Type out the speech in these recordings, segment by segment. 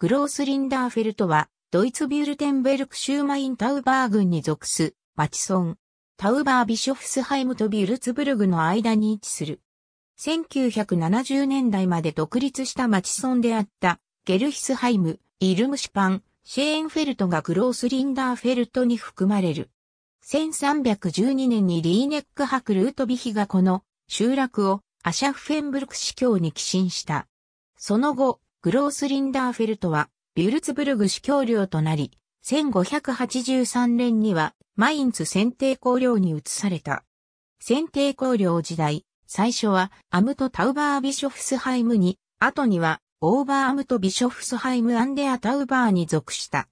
グロースリンダーフェルトは、ドイツビュルテンベルクシューマインタウバー郡に属す、マチソン、タウバービショフスハイムとビュルツブルグの間に位置する。1970年代まで独立したマチソンであった、ゲルヒスハイム、イルムシュパン、シェーンフェルトがグロースリンダーフェルトに含まれる。1312年にリーネック博ルートビヒがこの集落をアシャフェンブルク市教に寄進した。その後、グロースリンダーフェルトは、ビュルツブルグ司教領となり、1583年には、マインツ選定公領に移された。選定公領時代、最初はアムト・タウバー・ビショフスハイムに、後にはオーバーアムト・ビショフスハイム・アンデア・タウバーに属した。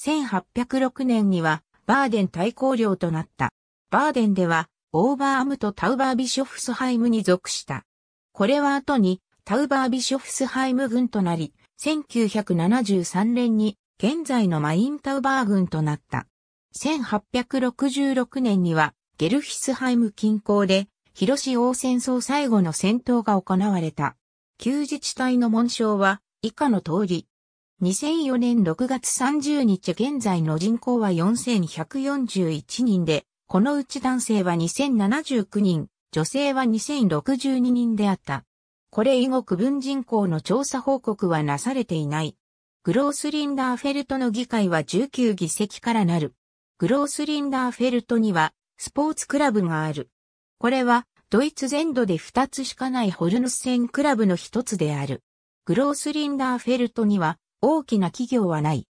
1806年にはバーデン大公領となった。バーデンではオーバーアムト・タウバー・ビショフスハイムに属した。これは後にタウバービショフスハイム軍となり、1973年に現在のマインタウバー軍となった。1866年にはゲルヒスハイム近郊で広島戦争最後の戦闘が行われた。旧自治体の紋章は以下の通り。2004年6月30日現在の人口は4141人で、このうち男性は2079人、女性は2062人であった。これ以後区分人口の調査報告はなされていない。グロースリンダーフェルトの議会は19議席からなる。グロースリンダーフェルトにはスポーツクラブがある。これはドイツ全土で2つしかないホルヌスセンクラブの一つである。グロースリンダーフェルトには大きな企業はない。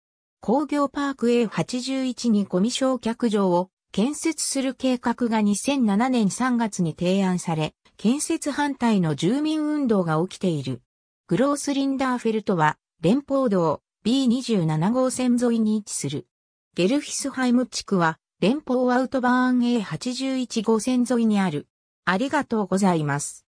工業パーク A81 にゴミ焼却場を建設する計画が2007年3月に提案され、建設反対の住民運動が起きている。グロースリンダーフェルトは、連邦道 B27 号線沿いに位置する。ゲルヒスハイム地区は、連邦アウトバーン A81 号線沿いにある。ありがとうございます。